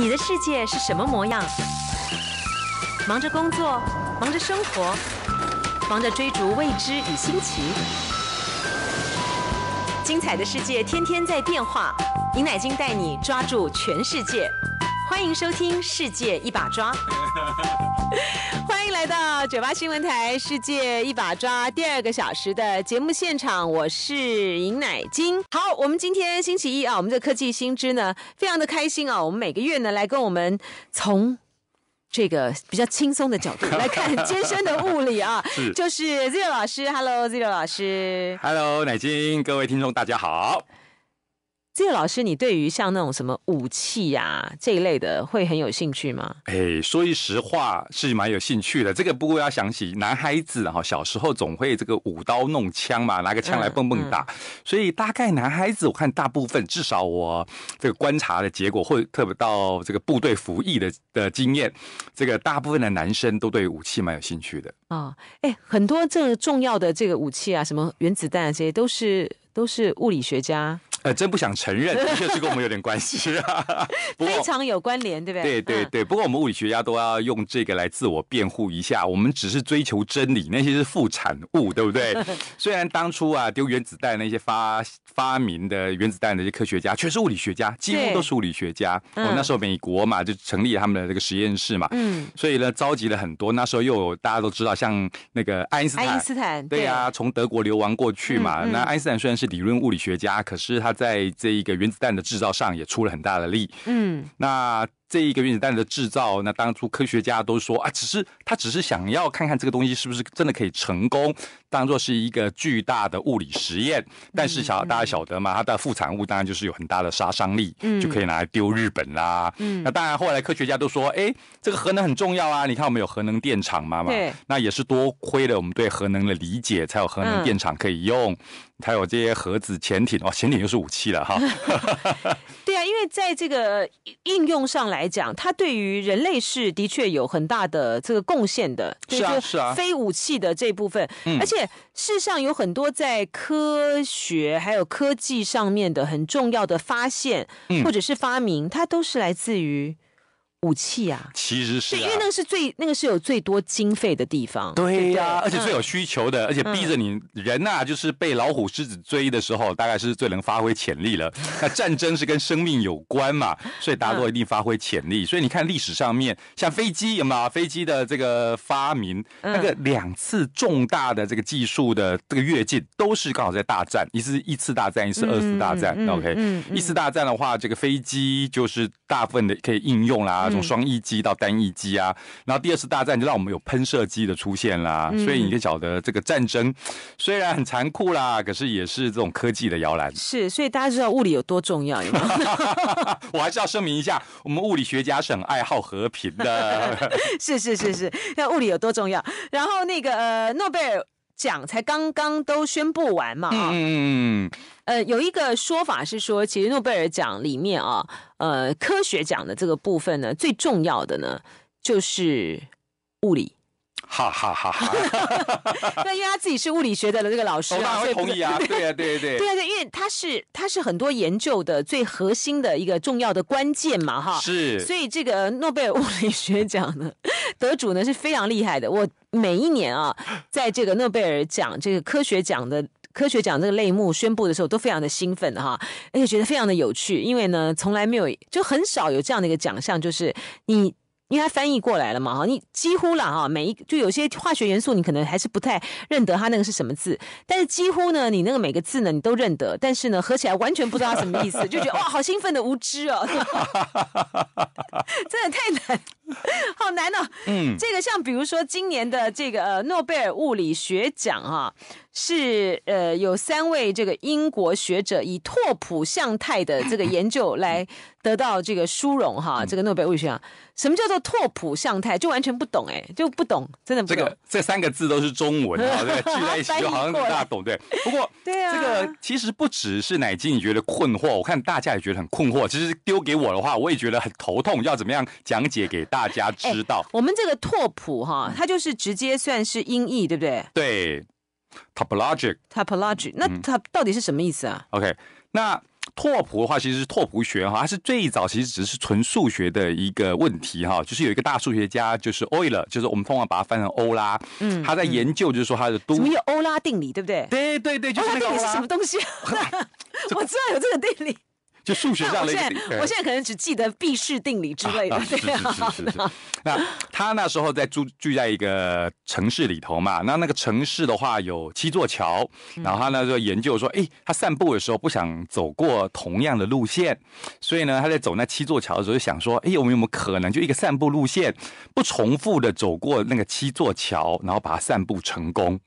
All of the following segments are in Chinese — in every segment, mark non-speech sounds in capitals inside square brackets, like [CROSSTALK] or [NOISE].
你的世界是什么模样？忙着工作，忙着生活，忙着追逐未知与新奇。精彩的世界天天在变化，银奶金带你抓住全世界。欢迎收听《世界一把抓》，[LAUGHS] 欢迎来到九八新闻台《世界一把抓》第二个小时的节目现场，我是尹乃金。好，我们今天星期一啊，我们的科技新知呢，非常的开心啊。我们每个月呢，来跟我们从这个比较轻松的角度来看 [LAUGHS] 艰深的物理啊，[LAUGHS] 是，就是 Z e r o 老师，Hello，Z o 老师，Hello，乃金，各位听众大家好。这个老师，你对于像那种什么武器呀这一类的，会很有兴趣吗？哎，说句实话，是蛮有兴趣的。这个不过要想起，男孩子哈，小时候总会这个舞刀弄枪嘛，拿个枪来蹦蹦打。所以大概男孩子，我看大部分，至少我这个观察的结果，或特别到这个部队服役的的经验，这个大部分的男生都对武器蛮有兴趣的。啊。哎，很多这重要的这个武器啊，什么原子弹啊，这些都是都是物理学家。呃，真不想承认，的确是跟我们有点关系啊。[LAUGHS] 非常有关联，对不对？对对对。不过我们物理学家都要用这个来自我辩护一下，我们只是追求真理，那些是副产物，对不对？[LAUGHS] 虽然当初啊，丢原子弹那些发发明的原子弹那些科学家全是物理学家，几乎都是物理学家。我那时候美国嘛，就成立他们的这个实验室嘛。嗯。所以呢，召集了很多。那时候又有大家都知道，像那个爱因斯坦，爱因斯坦，对呀，从德国流亡过去嘛。那爱因斯坦虽然是理论物理学家，可是他。在这一个原子弹的制造上也出了很大的力。嗯，那。这一个原子弹的制造，那当初科学家都说啊，只是他只是想要看看这个东西是不是真的可以成功，当做是一个巨大的物理实验。但是小大家晓得嘛，它的副产物当然就是有很大的杀伤力，嗯，就可以拿来丢日本啦。嗯，那当然，后来科学家都说，哎，这个核能很重要啊。你看我们有核能电厂嘛嘛，对，那也是多亏了我们对核能的理解，才有核能电厂可以用，才 [LAUGHS] 有这些核子潜艇。哦，潜艇又是武器了哈。[LAUGHS] 对啊，因为在这个应用上来。来讲，它对于人类是的确有很大的这个贡献的，就是非武器的这一部分。而且世上有很多在科学还有科技上面的很重要的发现，或者是发明，它都是来自于。武器啊，其实是对，因为那个是最那个是有最多经费的地方。对呀，而且最有需求的，而且逼着你人呐，就是被老虎狮子追的时候，大概是最能发挥潜力了。那战争是跟生命有关嘛，[LAUGHS] 所以大家都一定发挥潜力。所以你看历史上面，像飞机有吗？飞机的这个发明，那个两次重大的这个技术的这个跃进，都是刚好在大战，一次一次大战，一次二次大战。OK，一次大战的话，这个飞机就是大部分的可以应用啦。从双翼机到单翼机啊，然后第二次大战就让我们有喷射机的出现啦，所以你就晓得这个战争虽然很残酷啦，可是也是这种科技的摇篮。是，所以大家知道物理有多重要。[LAUGHS] [LAUGHS] 我还是要声明一下，我们物理学家是很爱好和平的。[LAUGHS] 是是是是，那物理有多重要？然后那个呃，诺贝尔。奖才刚刚都宣布完嘛啊，嗯嗯嗯，呃，有一个说法是说，其实诺贝尔奖里面啊，呃，科学奖的这个部分呢，最重要的呢就是物理。哈哈哈，哈，[LAUGHS] 那因为他自己是物理学的这个老师啊，同意啊，对啊，对对对，[LAUGHS] 对啊，因为他是他是很多研究的最核心的一个重要的关键嘛，哈，是，所以这个诺贝尔物理学奖呢，得主呢是非常厉害的。我每一年啊，在这个诺贝尔奖这个科学奖的科学奖这个类目宣布的时候，都非常的兴奋哈，而且觉得非常的有趣，因为呢从来没有就很少有这样的一个奖项，就是你。因为他翻译过来了嘛，哈，你几乎了哈，每一就有些化学元素，你可能还是不太认得它那个是什么字，但是几乎呢，你那个每个字呢，你都认得，但是呢，合起来完全不知道它什么意思，就觉得哇，好兴奋的无知哦，[LAUGHS] 真的太难。[LAUGHS] 好难哦，嗯，这个像比如说今年的这个呃诺贝尔物理学奖哈，是呃有三位这个英国学者以拓扑相态的这个研究来得到这个殊荣哈，这个诺贝尔物理学奖，什么叫做拓扑相态？就完全不懂哎，就不懂，真的不懂。这个这三个字都是中文，[LAUGHS] 对，聚在一起就好像不大懂对。不过，对啊，这个其实不只是奶金觉得困惑，我看大家也觉得很困惑。其实丢给我的话，我也觉得很头痛，要怎么样讲解给大。大家知道，我们这个拓扑哈，它就是直接算是音译，对不对？对 t o p o l o g i c t o p o l o g i c 那它到底是什么意思啊？OK，那拓扑的话，其实是拓扑学哈，它是最早其实只是纯数学的一个问题哈，就是有一个大数学家就是 Euler，就是我们通常把它翻成欧拉，嗯，他在研究就是说他的都，什么有欧拉定理，对不对？对对对，欧拉定理是什么东西？[LAUGHS] 我知道有这个定理。就数学上的，我现在我现在可能只记得毕氏定理之类的。是是是是。[LAUGHS] 那他那时候在住住在一个城市里头嘛，那那个城市的话有七座桥，然后他那时候研究说，哎，他散步的时候不想走过同样的路线，所以呢，他在走那七座桥的时候就想说，哎，我们有没有可能就一个散步路线不重复的走过那个七座桥，然后把它散步成功。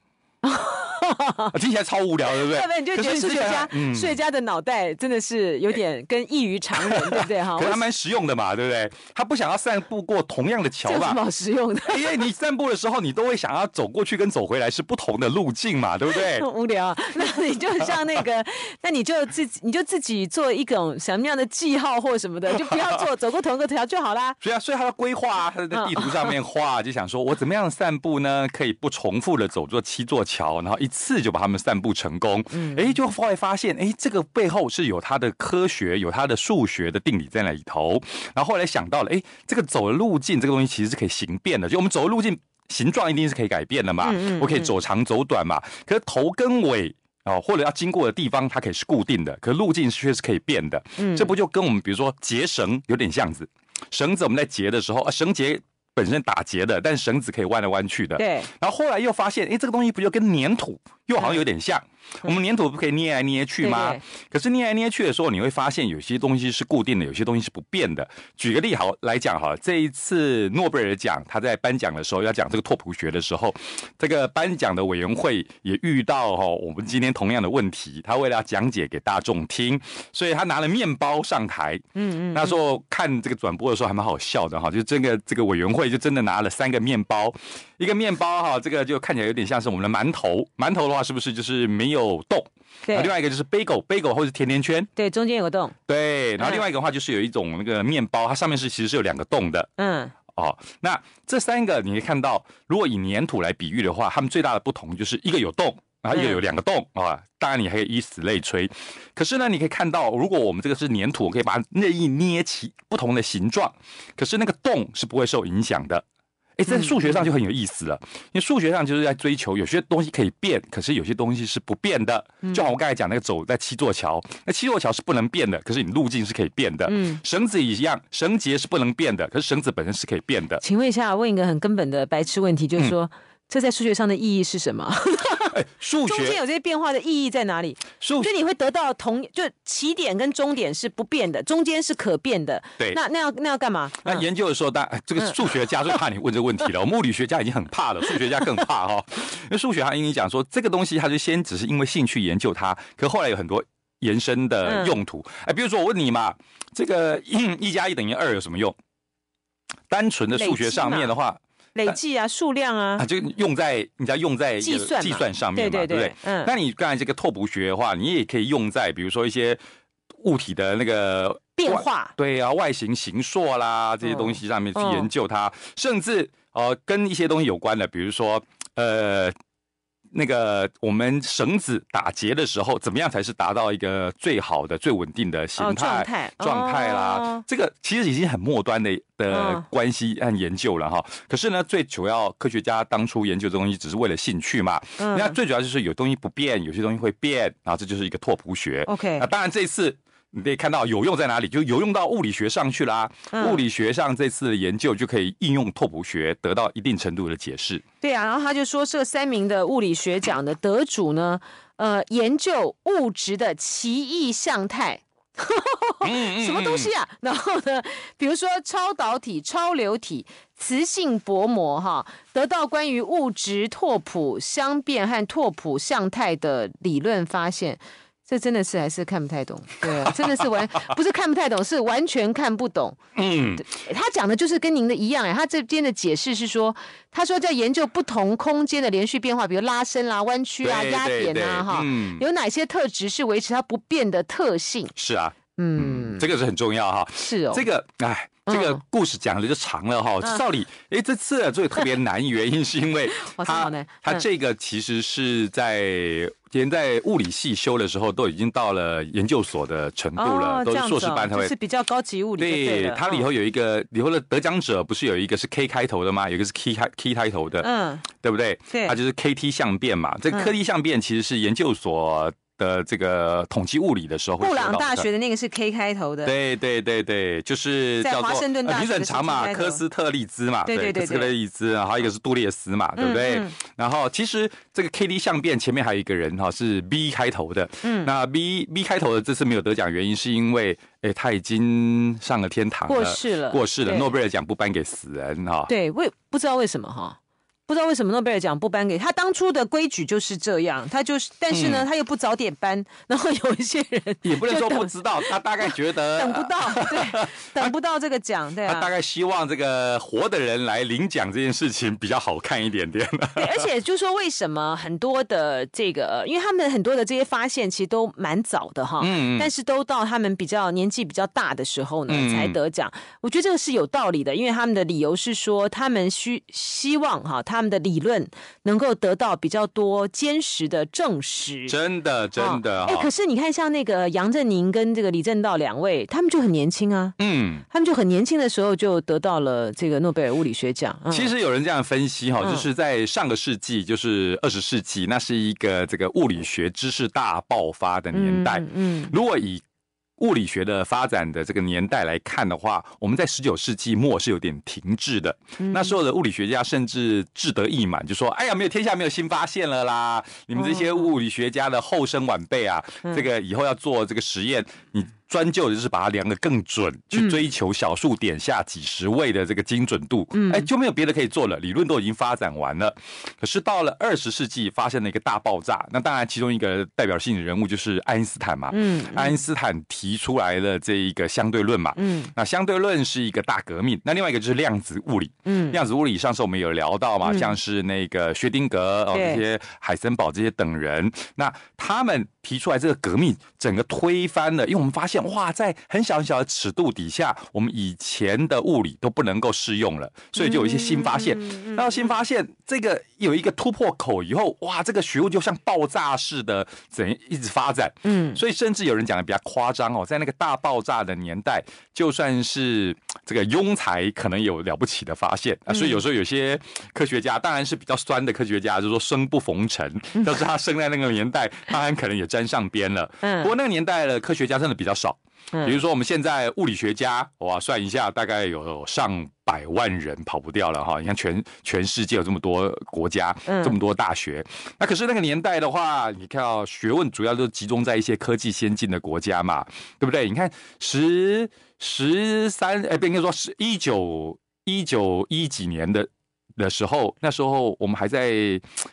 [LAUGHS] 听起来超无聊，对不对？[LAUGHS] 不然你就觉得数学家，数学家的脑袋真的是有点跟异于常人，对不对？哈，可是他蛮实用的嘛，对不对？他不想要散步过同样的桥吧？什实用的？[LAUGHS] 因为你散步的时候，你都会想要走过去跟走回来是不同的路径嘛，对不对？无聊，那你就像那个，那你就自己，你就自己做一种什么样的记号或什么的，就不要做，走过同一个桥就好啦。对啊，所以他的规划，啊，他在地图上面画，就想说我怎么样散步呢？可以不重复的走这七座桥，然后一次。次就把它们散布成功，嗯，哎，就会发现，哎，这个背后是有它的科学，有它的数学的定理在那里头。然后后来想到了，哎，这个走的路径这个东西其实是可以形变的，就我们走的路径形状一定是可以改变的嘛，我可以走长走短嘛。可是头跟尾哦，或者要经过的地方它可以是固定的，可路径却是可以变的。嗯，这不就跟我们比如说结绳有点像子？绳子我们在结的时候，啊，绳结。本身打结的，但绳子可以弯来弯去的。对，然后后来又发现，哎，这个东西不就跟粘土又好像有点像。我们粘土不可以捏来捏去吗？可是捏来捏去的时候，你会发现有些东西是固定的，有些东西是不变的。举个例好来讲哈，这一次诺贝尔奖他在颁奖的时候要讲这个拓扑学的时候，这个颁奖的委员会也遇到哈我们今天同样的问题。他为了要讲解给大众听，所以他拿了面包上台。嗯嗯，那时候看这个转播的时候还蛮好笑的哈，就这个这个委员会就真的拿了三个面包，一个面包哈，这个就看起来有点像是我们的馒头。馒头的话是不是就是没？有洞，另外一个就是 a 狗，e 狗或者是甜甜圈，对，中间有个洞。对，然后另外一个话就是有一种那个面包，它上面是其实是有两个洞的。嗯，哦，那这三个你可以看到，如果以粘土来比喻的话，它们最大的不同就是一个有洞，然后一个有两个洞啊。当然你还可以以此类推。可是呢，你可以看到，如果我们这个是粘土，我可以把任意捏起不同的形状，可是那个洞是不会受影响的。哎，在数学上就很有意思了，因为数学上就是在追求有些东西可以变，可是有些东西是不变的。嗯，就好我刚才讲那个走在七座桥，那七座桥是不能变的，可是你路径是可以变的。嗯，绳子也一样，绳结是不能变的，可是绳子本身是可以变的。请问一下，问一个很根本的白痴问题，就是说。这在数学上的意义是什么？数学中间有这些变化的意义在哪里？数学就你会得到同，就起点跟终点是不变的，中间是可变的。对。那那要那要干嘛？那研究的时候，但这个数学家最怕你问这个问题了。[LAUGHS] 物理学家已经很怕了，数学家更怕哈，因为数学上跟你讲说，这个东西他就先只是因为兴趣研究它，可后来有很多延伸的用途。哎，比如说我问你嘛，这个一加一等于二有什么用？单纯的数学上面的话。累计啊，数量啊，啊，就用在你在用在计算计算上面嘛，对对对，嗯。那你刚才这个拓扑学的话，你也可以用在比如说一些物体的那个变化，对啊，外形形硕啦这些东西上面去研究它，甚至呃跟一些东西有关的，比如说呃。那个我们绳子打结的时候，怎么样才是达到一个最好的、最稳定的形态状态啦？这个其实已经很末端的的关系和研究了哈。可是呢，最主要科学家当初研究的东西只是为了兴趣嘛。那最主要就是有东西不变，有些东西会变，啊，这就是一个拓扑学。OK，那当然这次。你可以看到有用在哪里，就有用到物理学上去啦。物理学上这次的研究就可以应用拓扑学，得到一定程度的解释。对啊，然后他就说，这三名的物理学奖的得主呢，呃，研究物质的奇异相态，[LAUGHS] 什么东西啊？[LAUGHS] 然后呢，比如说超导体、超流体、磁性薄膜，哈，得到关于物质拓扑相变和拓扑相态的理论发现。这真的是还是看不太懂，对，真的是完不是看不太懂，是完全看不懂。嗯，他讲的就是跟您的一样哎，他这边的解释是说，他说在研究不同空间的连续变化，比如拉伸啦、弯曲啊、压扁啊哈，有哪些特质是维持它不变的特性？是啊，嗯，这个是很重要哈，是哦，这个哎，这个故事讲了就长了哈，道理哎，这次做特别难 [LAUGHS] 原因是因为他他这个其实是在。以前在物理系修的时候，都已经到了研究所的程度了，都是硕士班才会是比较高级物理。对它里头有一个里头的得奖者，不是有一个是 K 开头的吗？有一个是 K 开 K 开头的，嗯，对不对？对，它就是 KT 相变嘛。这 KT 相变其实是研究所。的这个统计物理的时候，布朗大学的那个是 K 开头的，对对对对，就是叫华盛顿大学，长嘛，科斯特利兹嘛，对对对，科斯特利兹，然后一个是杜列斯嘛，对不对？然后其实这个 K D 相变前面还有一个人哈，是 B 开头的，嗯，那 B B 开头的这次没有得奖，原因是因为，哎，他已经上了天堂，过世了，过世了，诺贝尔奖不颁给死人哈，对，为不知道为什么哈。不知道为什么诺贝尔奖不颁给他？当初的规矩就是这样，他就是，但是呢，他又不早点颁，然后有一些人 [LAUGHS] 也不能说不知道，他大概觉得 [LAUGHS] 等不到，对，[LAUGHS] 等不到这个奖，对啊，他大概希望这个活的人来领奖这件事情比较好看一点点。对，而且就说，为什么很多的这个，因为他们很多的这些发现其实都蛮早的哈，嗯但是都到他们比较年纪比较大的时候呢才得奖，我觉得这个是有道理的，因为他们的理由是说，他们需希望哈他。他们的理论能够得到比较多坚实的证实，真的真的。哎，可是你看，像那个杨振宁跟这个李政道两位，他们就很年轻啊，嗯，他们就很年轻的时候就得到了这个诺贝尔物理学奖。其实有人这样分析哈，就是在上个世纪，就是二十世纪，那是一个这个物理学知识大爆发的年代。嗯，如果以物理学的发展的这个年代来看的话，我们在十九世纪末是有点停滞的。那时候的物理学家甚至志得意满，就说：“哎呀，没有天下，没有新发现了啦！”你们这些物理学家的后生晚辈啊，这个以后要做这个实验，你。专就就是把它量的更准，去追求小数点下几十位的这个精准度，哎，就没有别的可以做了，理论都已经发展完了。可是到了二十世纪，发现了一个大爆炸。那当然，其中一个代表性的人物就是爱因斯坦嘛。嗯，爱因斯坦提出来的这一个相对论嘛。嗯，那相对论是一个大革命。那另外一个就是量子物理。嗯，量子物理上次我们有聊到嘛，像是那个薛定哦、这些海森堡这些等人，那他们提出来这个革命，整个推翻了，因为我们发现。哇，在很小很小的尺度底下，我们以前的物理都不能够适用了，所以就有一些新发现。然后新发现这个。有一个突破口以后，哇，这个学问就像爆炸似的，怎一直发展？嗯，所以甚至有人讲的比较夸张哦，在那个大爆炸的年代，就算是这个庸才，可能有了不起的发现啊。所以有时候有些科学家，当然是比较酸的科学家，就说生不逢辰，但是他生在那个年代，当然可能也沾上边了。[LAUGHS] 嗯，不过那个年代的科学家真的比较少，比如说我们现在物理学家，我算一下，大概有上。百万人跑不掉了哈！你看全全世界有这么多国家，这么多大学，那可是那个年代的话，你看学问主要都集中在一些科技先进的国家嘛，对不对？你看十十三，哎，不应该说是一九一九一几年的的时候，那时候我们还在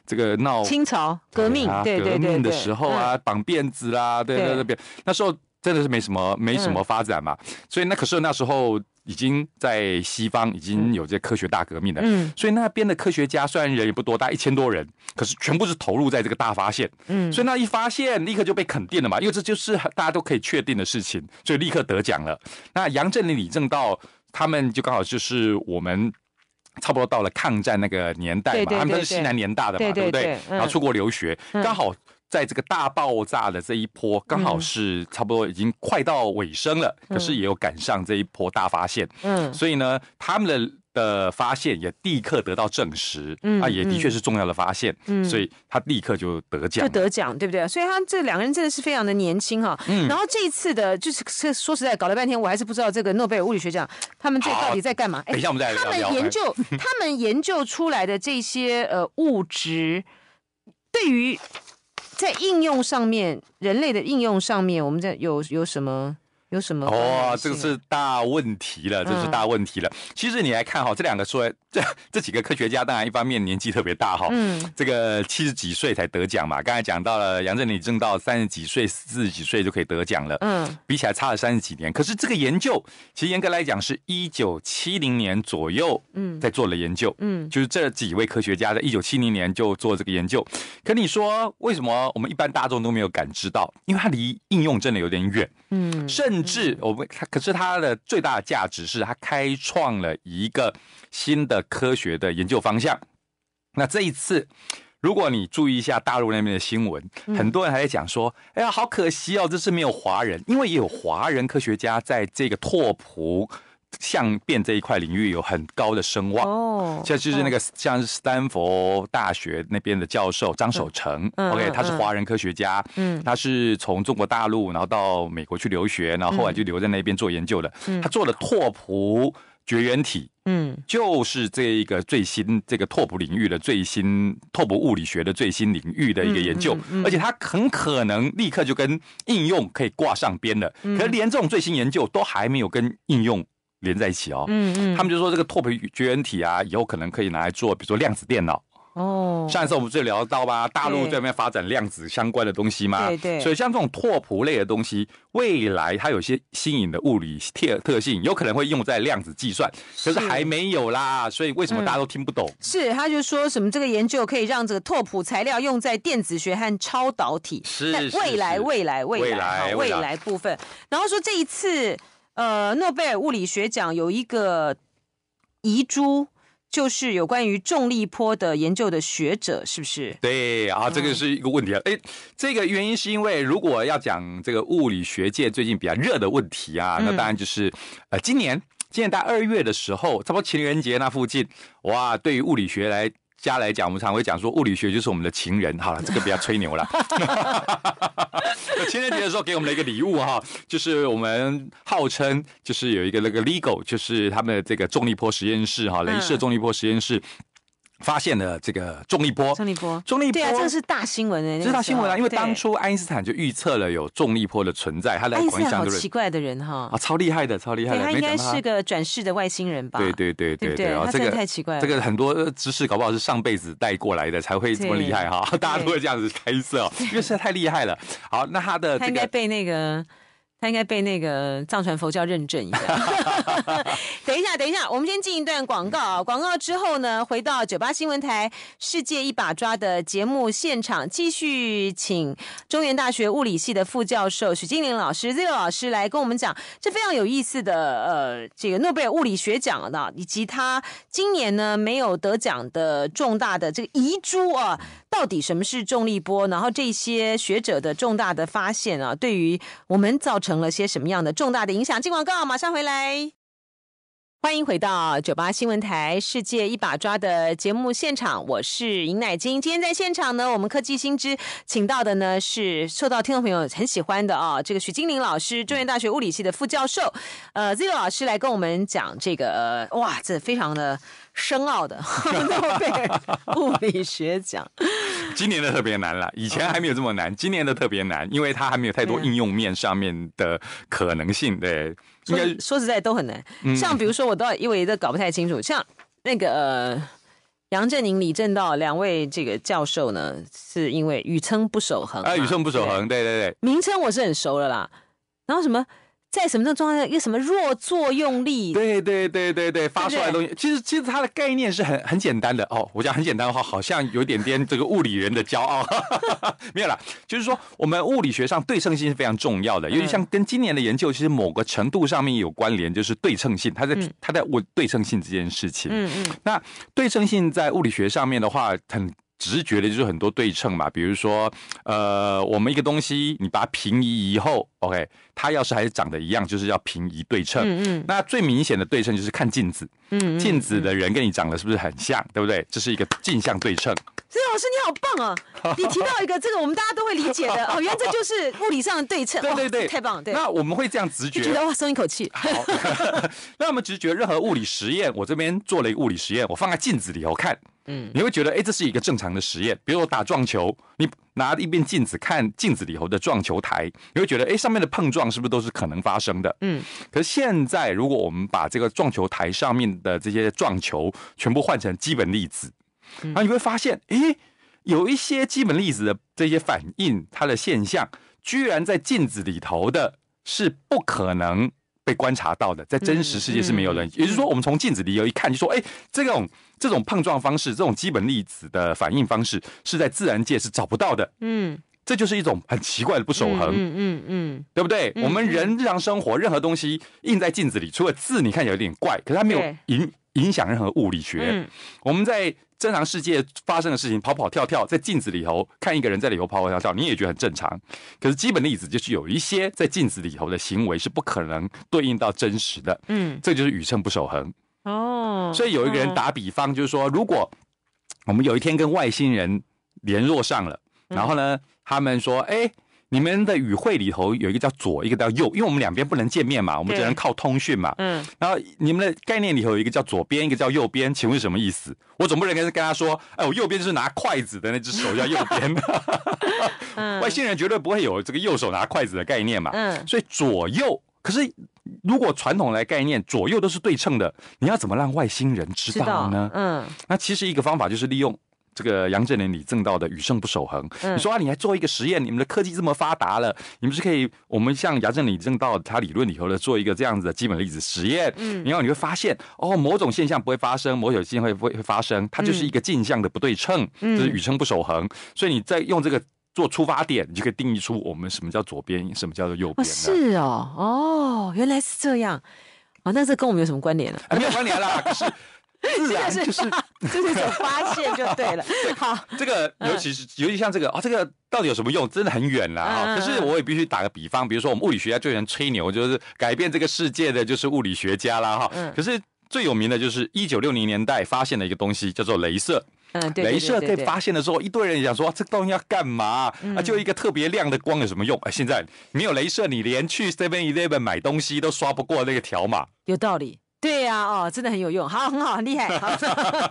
这个闹清朝革命，对对对，的时候啊，绑辫子啦，对对对，那时候真的是没什么没什么发展嘛，所以那可是那时候。已经在西方已经有这科学大革命了，所以那边的科学家虽然人也不多，大概一千多人，可是全部是投入在这个大发现。所以那一发现立刻就被肯定了嘛，因为这就是大家都可以确定的事情，所以立刻得奖了。那杨振宁、李政道他们就刚好就是我们差不多到了抗战那个年代嘛，他们都是西南联大的嘛，对不对？然后出国留学，刚好。在这个大爆炸的这一波，刚好是差不多已经快到尾声了，可是也有赶上这一波大发现。嗯，所以呢，他们的的发现也立刻得到证实，嗯、啊，也的确是重要的发现。嗯，所以他立刻就得奖，就得奖，对不对？所以他这两个人真的是非常的年轻哈。嗯，然后这一次的，就是说实在搞了半天，我还是不知道这个诺贝尔物理学奖他们这到底在干嘛。等一下，我们再他们研究他们研究出来的这些呃物质，对于。在应用上面，人类的应用上面，我们在有有什么？有什么？哇，这个是大问题了，这是大问题了。其实你来看哈，这两个说这 [LAUGHS] 这几个科学家，当然一方面年纪特别大哈，嗯，这个七十几岁才得奖嘛。刚才讲到了杨振宁，挣到三十几岁、四十几岁就可以得奖了，嗯，比起来差了三十几年。可是这个研究，其实严格来讲是一九七零年左右嗯，在做了研究，嗯，就是这几位科学家在一九七零年就做这个研究。可你说为什么我们一般大众都没有感知到？因为它离应用真的有点远。嗯，甚至我们它，可是它的最大的价值是它开创了一个新的科学的研究方向。那这一次，如果你注意一下大陆那边的新闻，很多人还在讲说：“哎呀，好可惜哦，这是没有华人，因为也有华人科学家在这个拓扑。”相变这一块领域有很高的声望哦，这就是那个像斯坦福大学那边的教授张守成，OK，他是华人科学家，嗯，他是从中国大陆然后到美国去留学，然后后来就留在那边做研究嗯、他做了拓扑绝缘体，嗯，就是这一个最新这个拓扑领域的最新拓扑物理学的最新领域的一个研究，而且他很可能立刻就跟应用可以挂上边的，可是连这种最新研究都还没有跟应用。连在一起哦，嗯嗯，他们就说这个拓扑绝缘体啊，以后可能可以拿来做，比如说量子电脑。哦，上一次我们就聊到吧，大陆这边发展量子相关的东西嘛，对对。所以像这种拓扑类的东西，未来它有些新颖的物理特特性，有可能会用在量子计算，可是还没有啦。所以为什么大家都听不懂？是，他就说什么这个研究可以让这个拓扑材料用在电子学和超导体。是是是。未来未来未来，未来部分，然后说这一次。呃，诺贝尔物理学奖有一个遗珠，就是有关于重力波的研究的学者，是不是？对啊，这个是一个问题啊。哎，这个原因是因为如果要讲这个物理学界最近比较热的问题啊，那当然就是呃，今年今年在二月的时候，差不多情人节那附近，哇，对于物理学来家来讲，我们常会讲说物理学就是我们的情人。好了，这个不要吹牛了。[LAUGHS] [LAUGHS] 情人节的时候给我们的一个礼物哈，就是我们号称就是有一个那个 Lego 就是他们的这个重力波实验室哈，镭射重力波实验室。发现了这个重力波，重力波，重力波，对啊，这个是大新闻诶，这是大新闻啊！因为当初爱因斯坦就预测了有重力波的存在，他来广义斯好奇怪的人哈，啊，超厉害的，超厉害的，他应该是个转世的外星人吧？对对对对对，这个太奇怪了，这个很多知识搞不好是上辈子带过来的，才会这么厉害哈！大家都会这样子猜测，[LAUGHS] 因为实在太厉害了。好，那他的他应该被那个。他应该被那个藏传佛教认证一下。等一下，等一下，我们先进一段广告啊。广告之后呢，回到九八新闻台《世界一把抓》的节目现场，继续请中原大学物理系的副教授许金玲老师，Zero 老师来跟我们讲这非常有意思的呃，这个诺贝尔物理学奖的，以及他今年呢没有得奖的重大的这个遗珠啊，到底什么是重力波？然后这些学者的重大的发现啊，对于我们造成。成了些什么样的重大的影响？进广告，马上回来。欢迎回到九八新闻台《世界一把抓》的节目现场，我是尹乃金。今天在现场呢，我们科技新知请到的呢是受到听众朋友很喜欢的啊，这个许金玲老师，中原大学物理系的副教授，呃，r o 老师来跟我们讲这个，哇，这非常的深奥的 [LAUGHS] 诺贝尔物理学奖，今年的特别难了，以前还没有这么难，今年的特别难，因为它还没有太多应用面上面的可能性，对。说实在都很难，像比如说，我都因为都搞不太清楚，像那个呃，杨振宁、李政道两位这个教授呢，是因为语称不守恒。啊，语称不守恒，对对对。名称我是很熟的啦，然后什么？在什么状态？一个什么弱作用力？对对对对对，发出来的东西。其实其实它的概念是很很简单的哦。我讲很简单的话，好像有点点这个物理人的骄傲，[LAUGHS] 没有啦，就是说，我们物理学上对称性是非常重要的，尤其像跟今年的研究，其实某个程度上面有关联，就是对称性。它在它在物对称性这件事情。嗯嗯。那对称性在物理学上面的话，很直觉的就是很多对称嘛，比如说呃，我们一个东西，你把它平移以后。OK，它要是还是长得一样，就是要平移对称。嗯嗯。那最明显的对称就是看镜子。嗯。镜子的人跟你长得是不是很像？对不对？这是一个镜像对称。所以老师你好棒啊！你提到一个这个，我们大家都会理解的哦。原这就是物理上的对称。[LAUGHS] 对对对，太棒。对。那我们会这样直觉。觉得哇，松一口气。好。[LAUGHS] [LAUGHS] 那我们直觉，任何物理实验，我这边做了一个物理实验，我放在镜子里，我看。嗯。你会觉得，哎，这是一个正常的实验。比如我打撞球，你。拿一面镜子看镜子里头的撞球台，你会觉得，哎，上面的碰撞是不是都是可能发生的？嗯。可是现在，如果我们把这个撞球台上面的这些撞球全部换成基本粒子，然后你会发现，哎，有一些基本粒子的这些反应，它的现象居然在镜子里头的是不可能。被观察到的，在真实世界是没有的。也就是说，我们从镜子里有一看，就说：哎，这种这种碰撞方式，这种基本粒子的反应方式，是在自然界是找不到的。嗯，这就是一种很奇怪的不守恒。嗯嗯嗯，对不对？我们人日常生活，任何东西映在镜子里，除了字，你看有点怪，可是它没有影。影响任何物理学。嗯，我们在正常世界发生的事情，跑跑跳跳，在镜子里头看一个人在里头跑跑跳跳，你也觉得很正常。可是基本粒子就是有一些在镜子里头的行为是不可能对应到真实的。嗯，这就是宇称不守恒。哦，所以有一个人打比方，就是说，如果我们有一天跟外星人联络上了，然后呢，他们说，哎。你们的语汇里头有一个叫左，一个叫右，因为我们两边不能见面嘛，我们只能靠通讯嘛。嗯。然后你们的概念里头有一个叫左边，一个叫右边，请问什么意思？我总不能跟跟他说，哎，我右边就是拿筷子的那只手叫右边。[LAUGHS] [LAUGHS] 外星人绝对不会有这个右手拿筷子的概念嘛。嗯。所以左右，可是如果传统来概念，左右都是对称的，你要怎么让外星人知道呢？嗯。那其实一个方法就是利用。这个杨振宁李政道的宇称不守恒，你说啊，你还做一个实验？你们的科技这么发达了，你们是可以，我们像杨振宁李政道他理论里头的做一个这样子的基本粒子实验，然后你会发现，哦，某种现象不会发生，某种现象会会发生，它就是一个镜像的不对称，就是宇称不守恒。所以你再用这个做出发点，你就可以定义出我们什么叫左边，什么叫做右边。是哦，哦，原来是这样啊，那这跟我们有什么关联呢？没有关联啦，[LAUGHS] 可是。自然就是，[LAUGHS] 就是发现就对了。[LAUGHS] 对，好，这个尤其是尤其像这个啊，这个到底有什么用？真的很远啦。可是我也必须打个比方，比如说我们物理学家最人吹牛，就是改变这个世界的就是物理学家啦。哈。嗯。可是最有名的就是一九六零年代发现的一个东西叫做镭射。嗯，对，镭射被发现的时候，一堆人想说这东西要干嘛啊？就一个特别亮的光有什么用？啊、现在没有镭射，你连去 Seven Eleven 买东西都刷不过那个条码。有道理。对呀，哦，真的很有用，好，很好，很厉害。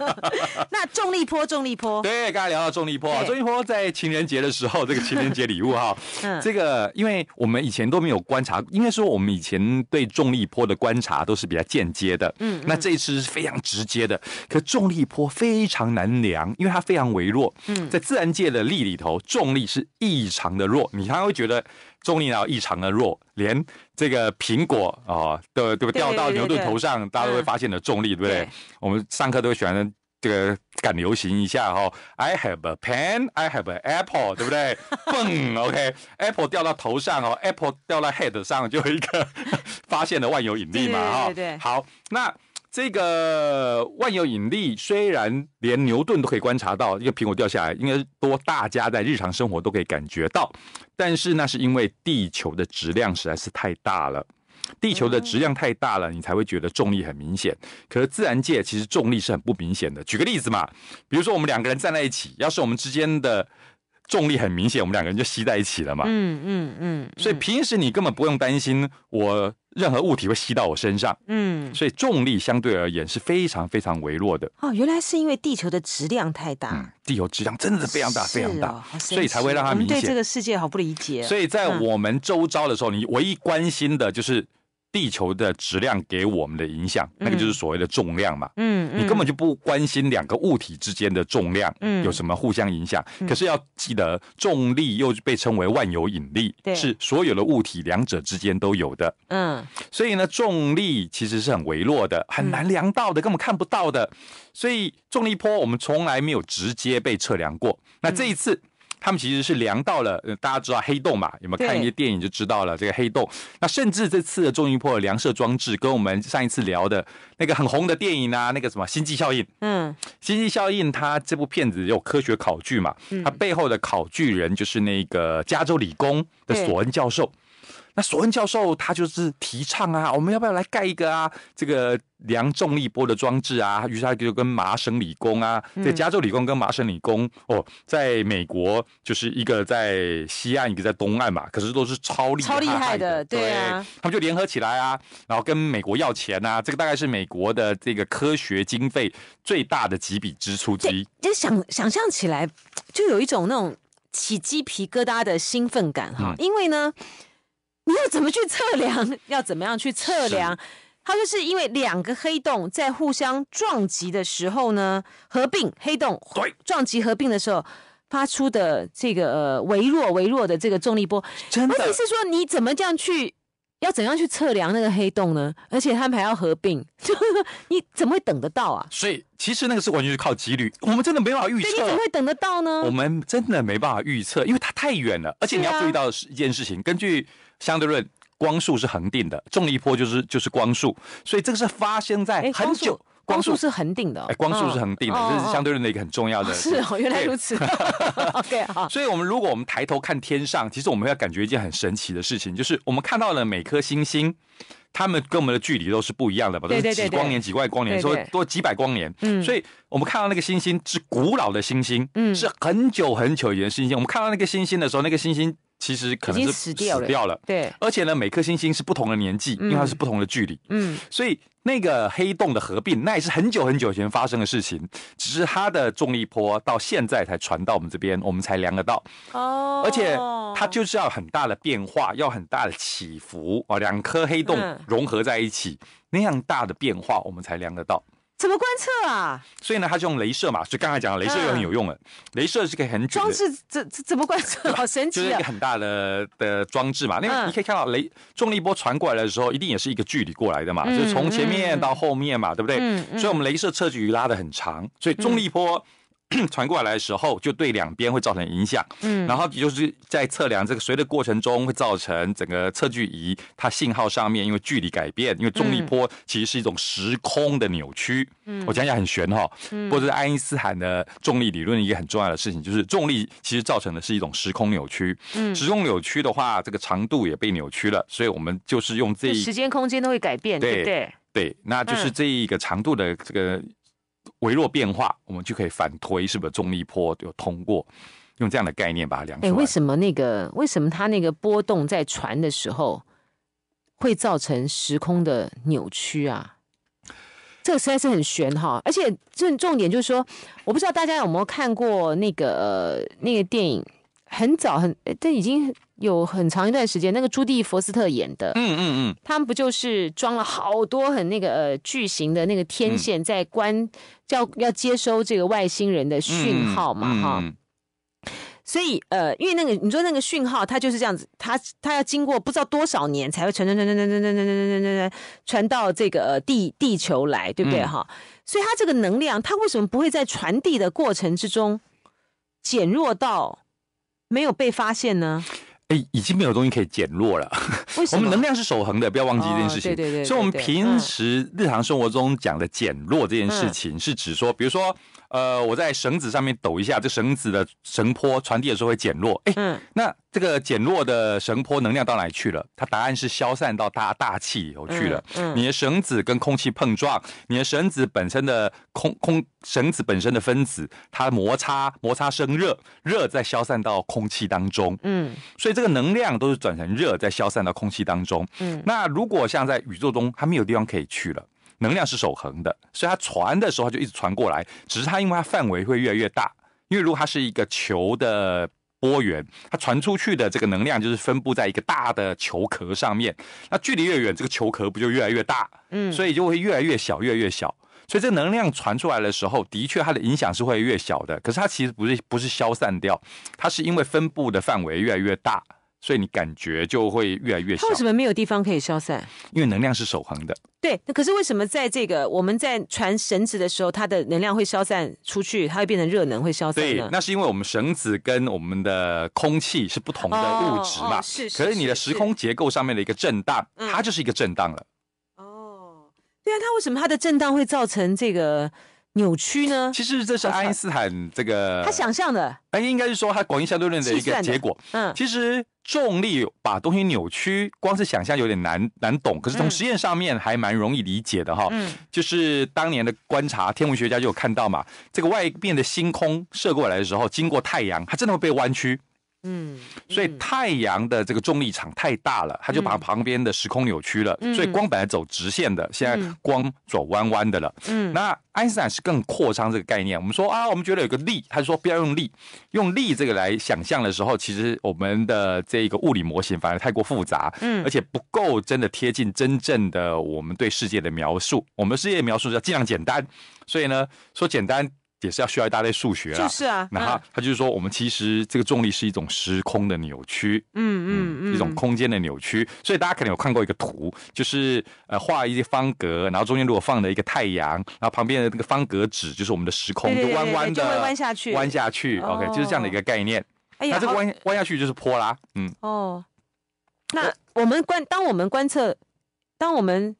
[LAUGHS] 那重力坡，重力坡。对，刚才聊到重力坡，重力坡在情人节的时候，这个情人节礼物哈。[LAUGHS] 嗯，这个因为我们以前都没有观察，应该说我们以前对重力坡的观察都是比较间接的。嗯，那这一次是非常直接的。可重力坡非常难量，因为它非常微弱。嗯，在自然界的力里头，重力是异常的弱，你才会觉得。重力呢异常的弱，连这个苹果啊，都都掉到牛顿头上，大家都会发现的重力，对不对？我们上课都喜欢这个，赶流行一下哈。I have a pen, I have an apple，对不对？嘣，[LAUGHS] OK，apple 掉到头上哦，apple 掉到 head 上，就有一个 [LAUGHS] 发现的万有引力嘛哈。对对对，好，那。这个万有引力虽然连牛顿都可以观察到，一个苹果掉下来，应该多大家在日常生活都可以感觉到。但是那是因为地球的质量实在是太大了，地球的质量太大了，你才会觉得重力很明显。可是自然界其实重力是很不明显的。举个例子嘛，比如说我们两个人站在一起，要是我们之间的重力很明显，我们两个人就吸在一起了嘛。嗯嗯嗯。所以平时你根本不用担心我。任何物体会吸到我身上，嗯，所以重力相对而言是非常非常微弱的。哦，原来是因为地球的质量太大，地球质量真的是非常大，非常大，所以才会让它明显。对这个世界好不理解。所以在我们周遭的时候，你唯一关心的就是。地球的质量给我们的影响，那个就是所谓的重量嘛。嗯，你根本就不关心两个物体之间的重量有什么互相影响。可是要记得，重力又被称为万有引力，是所有的物体两者之间都有的。嗯，所以呢，重力其实是很微弱的，很难量到的，根本看不到的。所以重力波我们从来没有直接被测量过。那这一次。他们其实是量到了，大家知道黑洞嘛？有没有看一些电影就知道了？这个黑洞，那甚至这次的重力波量测装置，跟我们上一次聊的那个很红的电影啊，那个什么《星际效应》。嗯，《星际效应》它这部片子有科学考据嘛？它背后的考据人就是那个加州理工的索恩教授。那索恩教授他就是提倡啊，我们要不要来盖一个啊，这个量重力波的装置啊？于是他就跟麻省理工啊，在加州理工跟麻省理工哦，在美国就是一个在西岸一个在东岸吧，可是都是超厉害的，对他们就联合起来啊，然后跟美国要钱呐，这个大概是美国的这个科学经费最大的几笔支出之一。就想想象起来，就有一种那种起鸡皮疙瘩的兴奋感哈，因为呢。你要怎么去测量？[LAUGHS] 要怎么样去测量？他说是因为两个黑洞在互相撞击的时候呢，合并黑洞对撞击合并的时候发出的这个呃微弱微弱的这个重力波。问题是说你怎么这样去？要怎样去测量那个黑洞呢？而且他们还要合并，[LAUGHS] 你怎么会等得到啊？所以其实那个是完全是靠几率，我们真的没办法预测。你怎么会等得到呢？我们真的没办法预测，因为它太远了。而且你要注意到一件事情，根据。相对论，光速是恒定的，重力波就是就是光速，所以这个是发生在很久。光速是恒定的，哎，光速是恒定的，这是相对论的一个很重要的。是哦，原来如此。[LAUGHS] OK 所以我们如果我们抬头看天上，其实我们要感觉一件很神奇的事情，就是我们看到了每颗星星，它们跟我们的距离都是不一样的吧？都是几光年、几万光年，说多几百光年。嗯，所以我们看到那个星星是古老的星星，嗯，是很久很久以前星星。我们看到那个星星的时候，那个星星。其实可能是死掉了，对。而且呢，每颗星星是不同的年纪，因为它是不同的距离，嗯。所以那个黑洞的合并，那也是很久很久以前发生的事情，只是它的重力波到现在才传到我们这边，我们才量得到。哦，而且它就是要很大的变化，要很大的起伏啊！两颗黑洞融合在一起，那样大的变化，我们才量得到。怎么观测啊？所以呢，他就用镭射嘛，所以刚才讲的镭射又很有用了。镭射是可以很准。装置怎怎怎么观测？好神奇啊！就是一个很大的的装置嘛，那你可以看到雷重力波传过来的时候，一定也是一个距离过来的嘛，就是从前面到后面嘛，对不对？嗯嗯。所以我们镭射测距拉的很长，所以重力波。[CLEARS THROAT] 传过来的时候，就对两边会造成影响。嗯，然后也就是在测量这个水的过程中，会造成整个测距仪它信号上面因为距离改变，因为重力波其实是一种时空的扭曲。嗯，我讲讲很玄哈。嗯，或者是爱因斯坦的重力理论一个很重要的事情，就是重力其实造成的是一种时空扭曲。嗯，时空扭曲的话，这个长度也被扭曲了，所以我们就是用这时间空间都会改变，对对对，那就是这一个长度的这个。微弱变化，我们就可以反推，是不是重力波有通过？用这样的概念把它量出来。为什么那个？为什么它那个波动在传的时候会造成时空的扭曲啊？这个实在是很玄哈！而且重重点就是说，我不知道大家有没有看过那个那个电影。很早很，这已经有很长一段时间。那个朱迪·佛斯特演的，嗯嗯嗯，他们不就是装了好多很那个呃巨型的那个天线，在关叫要接收这个外星人的讯号嘛，哈。所以呃，因为那个你说那个讯号，它就是这样子，它它要经过不知道多少年才会传传传传传传传传传传传传传传到这个地地球来，对不对哈？所以它这个能量，它为什么不会在传递的过程之中减弱到？没有被发现呢？哎，已经没有东西可以减弱了。[LAUGHS] 我们能量是守恒的，不要忘记这件事情。对对对。所以，我们平时日常生活中讲的减弱这件事情，是指说，比如说。呃，我在绳子上面抖一下，这绳子的绳波传递的时候会减弱。哎，那这个减弱的绳波能量到哪里去了？它答案是消散到大大气里头去了。你的绳子跟空气碰撞，你的绳子本身的空空绳子本身的分子，它摩擦摩擦生热，热再消散到空气当中。嗯，所以这个能量都是转成热，再消散到空气当中。嗯，那如果像在宇宙中，它没有地方可以去了。能量是守恒的，所以它传的时候就一直传过来。只是它因为它范围会越来越大，因为如果它是一个球的波源，它传出去的这个能量就是分布在一个大的球壳上面。那距离越远，这个球壳不就越来越大？嗯，所以就会越来越小，越来越小。所以这能量传出来的时候，的确它的影响是会越小的。可是它其实不是不是消散掉，它是因为分布的范围越来越大。所以你感觉就会越来越小。为什么没有地方可以消散？因为能量是守恒的。对，那可是为什么在这个我们在传绳子的时候，它的能量会消散出去，它会变成热能，会消散？对，那是因为我们绳子跟我们的空气是不同的物质嘛？是是。可是你的时空结构上面的一个震荡，它就是一个震荡了。哦，对啊，它为什么它的震荡会造成这个？扭曲呢？其实这是爱因斯坦这个他想象的，哎，应该是说他广义相对论的一个结果。嗯，其实重力把东西扭曲，光是想象有点难难懂，可是从实验上面还蛮容易理解的哈。嗯，就是当年的观察，天文学家就有看到嘛，这个外面的星空射过来的时候，经过太阳，它真的会被弯曲。嗯，所以太阳的这个重力场太大了，它就把旁边的时空扭曲了。所以光本来走直线的，现在光走弯弯的了。嗯，那爱因斯坦是更扩张这个概念。我们说啊，我们觉得有个力，他就说不要用力，用力这个来想象的时候，其实我们的这个物理模型反而太过复杂。嗯，而且不够真的贴近真正的我们对世界的描述。我们世界描述要尽量简单，所以呢，说简单。也是要需要一大堆数学啊，就是啊，那他他就是说，我们其实这个重力是一种时空的扭曲，嗯嗯，嗯，一种空间的扭曲，所以大家可能有看过一个图，就是呃画一些方格，然后中间如果放了一个太阳，然后旁边的那个方格纸就是我们的时空，就弯弯的弯下去，弯下去，OK，就是这样的一个概念，哎它这弯弯下去就是坡啦，嗯，哦，那我们观当我们观测，当我们。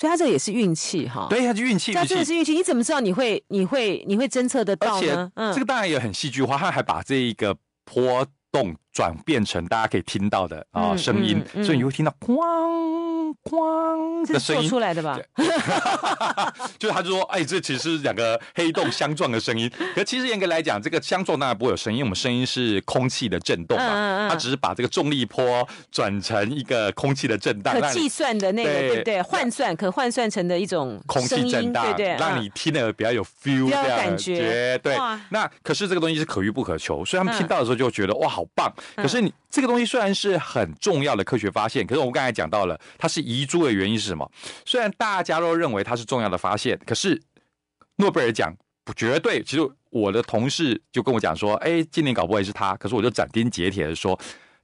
所以他这也是运气哈，对，他是运气。他真的是运气，你怎么知道你会、你会、你会侦测得到呢？这个当然也很戏剧化，他还把这一个波动。转变成大家可以听到的啊声音，所以你会听到哐哐的声音出来的吧？[LAUGHS] 就是他就说，哎，这其实是两个黑洞相撞的声音。[LAUGHS] 可其实严格来讲，这个相撞当然不会有声音，我们声音是空气的震动嘛，它只是把这个重力波转成一个空气的震荡。可计算的那个对对换算，可换算成的一种声音，对对，让你听得比较有 feel 的感觉。对，那可是这个东西是可遇不可求，所以他们听到的时候就觉得哇，好棒。可是你这个东西虽然是很重要的科学发现，可是我们刚才讲到了，它是遗珠的原因是什么？虽然大家都认为它是重要的发现，可是诺贝尔奖不绝对。其实我的同事就跟我讲说，哎，今年搞不会是他，可是我就斩钉截铁的说，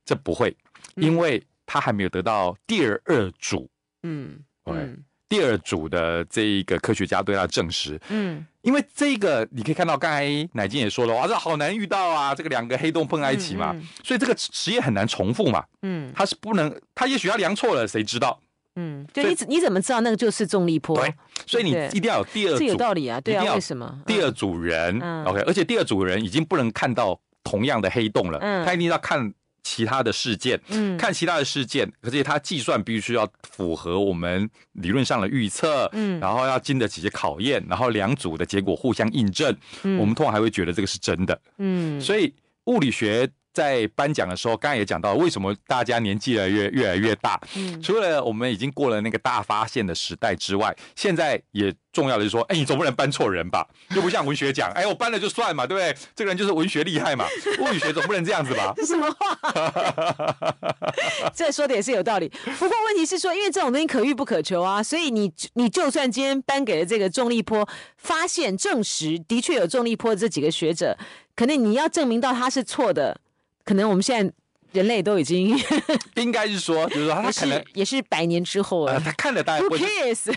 这不会，因为他还没有得到第二组。嗯，嗯。第二组的这一个科学家对他证实，嗯，因为这个你可以看到，刚才乃金也说了，哇，这好难遇到啊，这个两个黑洞碰在一起嘛，所以这个实验很难重复嘛，嗯，他是不能，他也许他量错了，谁知道？嗯，就你你怎么知道那个就是重力波？对，所以你一定要有第二组，这有道理啊，对啊，为什么？第二组人，OK，嗯而且第二组人已经不能看到同样的黑洞了，嗯、他一定要看。其他的事件，嗯，看其他的事件，可是它计算必须要符合我们理论上的预测，嗯，然后要经得起考验，然后两组的结果互相印证，嗯，我们通常还会觉得这个是真的，嗯，所以物理学。在颁奖的时候，刚刚也讲到，为什么大家年纪来越越来越大？嗯，除了我们已经过了那个大发现的时代之外，现在也重要的就是说，哎，你总不能颁错人吧？又不像文学奖，哎，我颁了就算嘛，对不对？这个人就是文学厉害嘛，物 [LAUGHS] 理学总不能这样子吧？什么话？[LAUGHS] 这说的也是有道理。不过问题是说，因为这种东西可遇不可求啊，所以你你就算今天颁给了这个重力波发现证实的确有重力波这几个学者，可能你要证明到他是错的。可能我们现在人类都已经，[LAUGHS] 应该是说，就是说他可能也是百年之后了。他看得大家，Who is？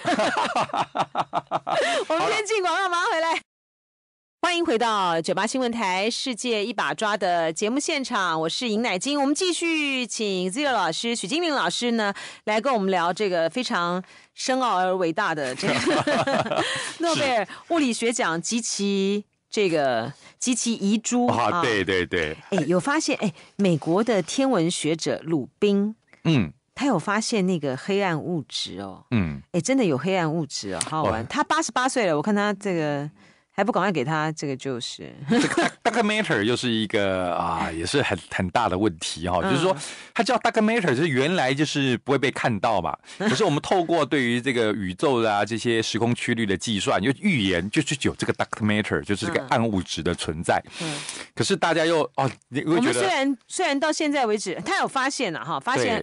我们先进广告忙回来，欢迎回到九八新闻台《世界一把抓》的节目现场，我是尹乃金。我们继续请 Zero 老师、许金玲老师呢来跟我们聊这个非常深奥而伟大的这个 [LAUGHS] [LAUGHS] 诺贝尔物理学奖及其。这个及其遗珠啊，对对对，哎，有发现哎，美国的天文学者鲁宾，嗯，他有发现那个黑暗物质哦，嗯，哎，真的有黑暗物质哦，好玩，他八十八岁了，我看他这个。还不赶快给他这个就是 dark matter 又是一个啊也是很很大的问题哈，就是说它叫 dark matter，就是原来就是不会被看到嘛。[LAUGHS] 可是我们透过对于这个宇宙的这些时空曲率的计算，就预言就是有这个 dark matter，就是这个暗物质的存在。嗯，可是大家又哦，我们虽然虽然到现在为止，他有发现了哈，发现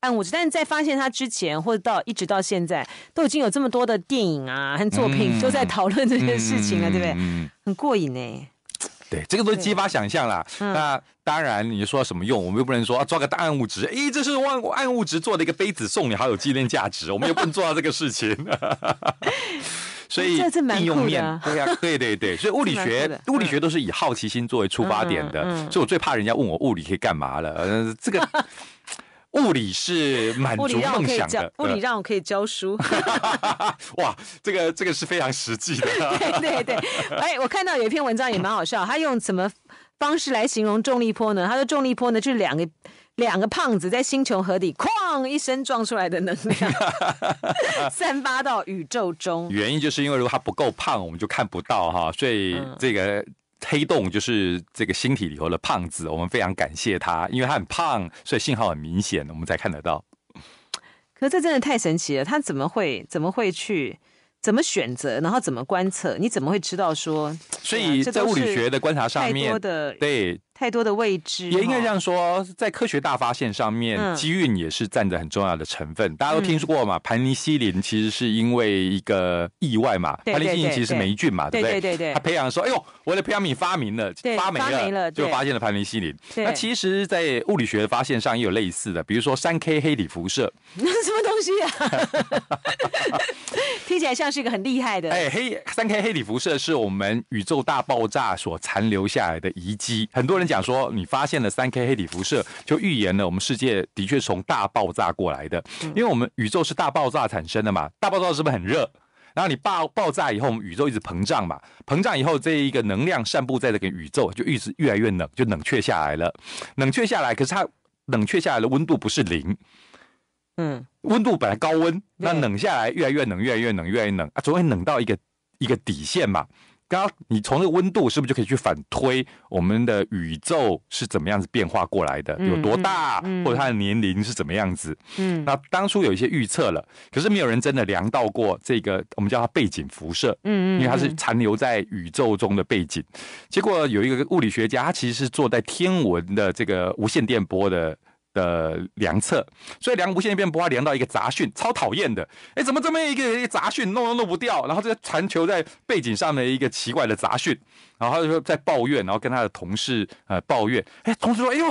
暗物质，但是在发现它之前，或者到一直到现在，都已经有这么多的电影啊和作品都在讨论这件事情了。对不对？很过瘾呢。对，这个都激发想象啦。那当然，你说什么用？我们又不能说抓个暗物质。哎，这是万暗物质做的一个杯子送你，好有纪念价值。[LAUGHS] 我们又不能做到这个事情。[LAUGHS] 所以应用面，对呀，对对对。[LAUGHS] 所以物理学，物理学都是以好奇心作为出发点的。所以我最怕人家问我物理可以干嘛了。这个。物理是满足梦想的，物理让我可以教书。[LAUGHS] 哇，这个这个是非常实际的。[LAUGHS] 对对对，哎，我看到有一篇文章也蛮好笑，他用什么方式来形容重力波呢？他说重力波呢就是两个两个胖子在星球河底哐一声撞出来的能量，[LAUGHS] 散发到宇宙中。原因就是因为如果他不够胖，我们就看不到哈，所以这个。黑洞就是这个星体里头的胖子，我们非常感谢他，因为他很胖，所以信号很明显，我们才看得到。可这真的太神奇了，他怎么会、怎么会去、怎么选择，然后怎么观测？你怎么会知道说？所以，在物理学的观察上面，多的对。太多的位置，也应该这样说，在科学大发现上面，机运也是占着很重要的成分。大家都听说过嘛，盘尼西林其实是因为一个意外嘛，盘尼西林其实是霉菌嘛，对不对？对对对，他培养说，哎呦，我的培养皿发明了，发霉了，就发现了盘尼西林。那其实，在物理学的发现上也有类似的，比如说三 K 黑体辐射，那 [LAUGHS] 什么东西啊？[LAUGHS] 听起来像是一个很厉害的。哎，黑三 K 黑体辐射是我们宇宙大爆炸所残留下来的遗迹，很多人。讲说，你发现了三 K 黑体辐射，就预言了我们世界的确从大爆炸过来的。因为我们宇宙是大爆炸产生的嘛，大爆炸是不是很热？然后你爆爆炸以后，我们宇宙一直膨胀嘛，膨胀以后这一个能量散布在这个宇宙，就一直越来越冷，就冷却下来了。冷却下来，可是它冷却下来的温度不是零，嗯，温度本来高温，那冷下来越来越冷，越来越冷，越来越冷啊，总会冷到一个一个底线嘛。刚你从这个温度是不是就可以去反推我们的宇宙是怎么样子变化过来的有多大，或者它的年龄是怎么样子？嗯，那当初有一些预测了，可是没有人真的量到过这个，我们叫它背景辐射，嗯嗯，因为它是残留在宇宙中的背景。结果有一个物理学家，他其实是坐在天文的这个无线电波的。的量测，所以量无线一边不怕量到一个杂讯，超讨厌的。哎，怎么这么一个杂讯，弄都弄不掉？然后这个传球在背景上的一个奇怪的杂讯，然后他就说在抱怨，然后跟他的同事呃抱怨。哎，同事说：“哎呦，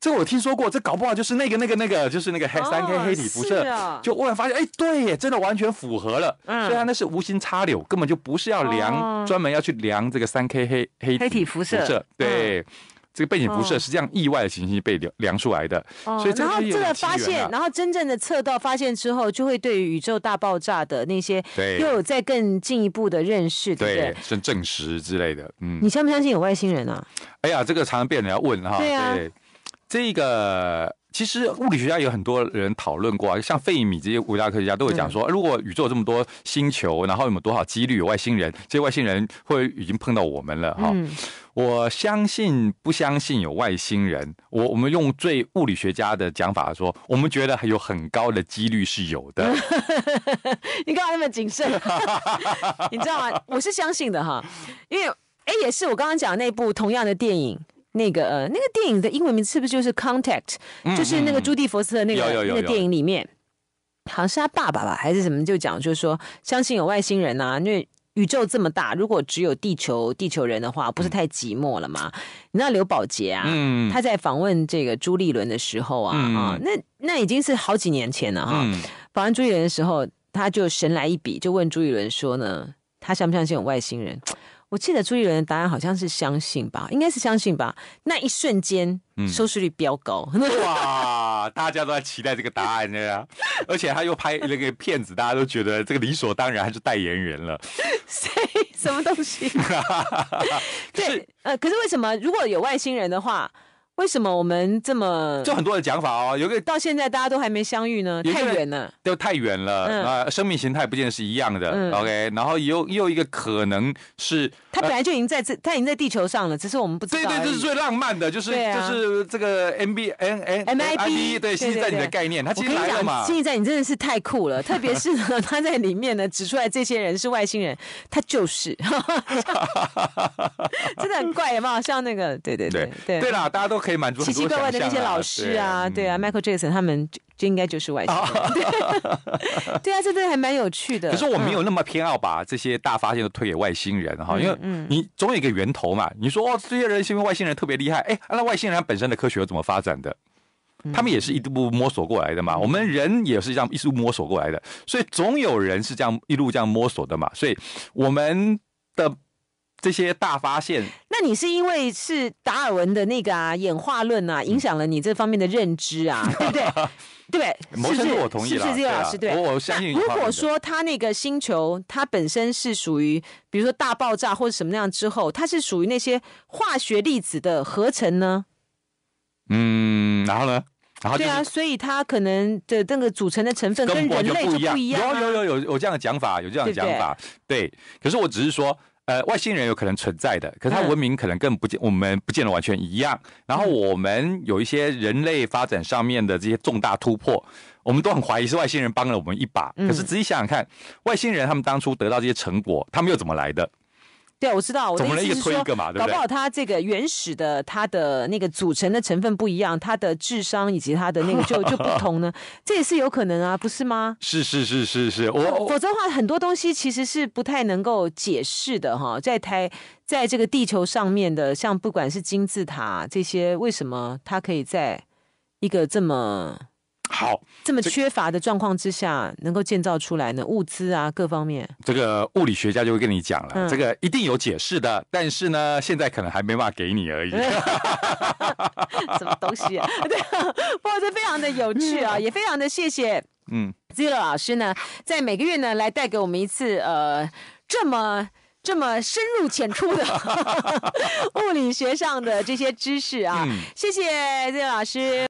这个我听说过，这搞不好就是那个那个那个，就是那个黑三 K 黑体辐射。”就忽然发现，哎，对，真的完全符合了。嗯，所以他那是无心插柳，根本就不是要量，专门要去量这个三 K 黑黑体辐射。对。这个背景辐射是这样意外的情形被量量出来的，所以然后这个发现，然后真正的测到发现之后，就会对宇宙大爆炸的那些又有再更进一步的认识，对不对？是证实之类的，嗯。你相不相信有外星人啊？哎呀，这个常常被人要问哈，对啊，这个。其实物理学家有很多人讨论过啊，像费米这些伟大科学家都有讲说，如果宇宙有这么多星球，然后有多少几率有外星人，这些外星人会已经碰到我们了哈。我相信不相信有外星人，我我们用最物理学家的讲法说，我们觉得还有很高的几率是有的。[LAUGHS] 你干嘛那么谨慎？[LAUGHS] 你知道吗？我是相信的哈，因为哎也是我刚刚讲那部同样的电影。那个呃，那个电影的英文名字是不是就是《Contact》？就是那个朱蒂佛斯的那个那个电影里面，好像是他爸爸吧，还是什么？就讲就是说，相信有外星人呐，因为宇宙这么大，如果只有地球地球人的话，不是太寂寞了吗？你知道刘宝杰啊，他在访问这个朱立伦的时候啊啊，那那已经是好几年前了哈。访问朱立伦的时候，他就神来一笔，就问朱立伦说呢，他相不相信有外星人？我记得朱一伦的答案好像是相信吧，应该是相信吧。那一瞬间，收视率飙高。[LAUGHS] 哇，大家都在期待这个答案的而且他又拍那个片子，大家都觉得这个理所当然，他是代言人了。谁？什么东西？[LAUGHS] 对，呃，可是为什么如果有外星人的话？为什么我们这么？就很多的讲法哦，有个到现在大家都还没相遇呢，太远了，都太远了啊！生命形态不见得是一样的，OK？然后又又一个可能是，他本来就已经在这，他已经在地球上了，只是我们不知道。对对，这是最浪漫的，就是就是这个 MBN N m i b 对，星印在你的概念，他实来了嘛？星印在你真的是太酷了，[LAUGHS] 特别是他在里面呢指出来这些人是外星人，他就是，[LAUGHS] 真的很怪，有没有？像那个，对对对对，对啦，大家都可以。可以满足奇奇怪怪的那些老师啊，对啊，Michael Jackson 他们就就应该就是外星，人，[LAUGHS] 对啊，这对还蛮有趣的。可是我没有那么偏要把这些大发现都推给外星人哈，因为你总有一个源头嘛。你说哦，这些人是因为外星人特别厉害，哎，那外星人本身的科学又怎么发展的？他们也是一步步摸索过来的嘛。我们人也是这样一路摸索过来的，所以总有人是这样一路这样摸索的嘛。所以我们的。这些大发现，那你是因为是达尔文的那个啊，演化论啊，影响了你这方面的认知啊，[LAUGHS] 对不对？对不对？我同意了，是不是？老师对，我我相信。如果说他那个星球，它本身是属于，比如说大爆炸或者什么那样之后，它是属于那些化学粒子的合成呢？嗯，然后呢？然后对啊，所以它可能的那个组成的成分跟人类不一样。有有有有有这样的讲法，有这样的讲法，对。可是我只是说。呃，外星人有可能存在的，可是他文明可能更不见，我们不见得完全一样。然后我们有一些人类发展上面的这些重大突破，我们都很怀疑是外星人帮了我们一把。可是仔细想想看，外星人他们当初得到这些成果，他们又怎么来的？对，我知道我的意思是说，搞不好他这个原始的他的那个组成的成分不一样，他的智商以及他的那个就 [LAUGHS] 就不同呢，这也是有可能啊，不是吗？是是是是是，我否则的话很多东西其实是不太能够解释的哈，在台在这个地球上面的，像不管是金字塔这些，为什么它可以在一个这么。好，这么缺乏的状况之下，能够建造出来呢？物资啊，各方面。这个物理学家就会跟你讲了，这个一定有解释的。但是呢，现在可能还没法给你而已。[LAUGHS] 什么东西？对，哇，这非常的有趣啊，也非常的谢谢。嗯，Zero 老师呢，在每个月呢，来带给我们一次呃，这么这么深入浅出的 [LAUGHS] 物理学上的这些知识啊，谢谢 Zero 老师。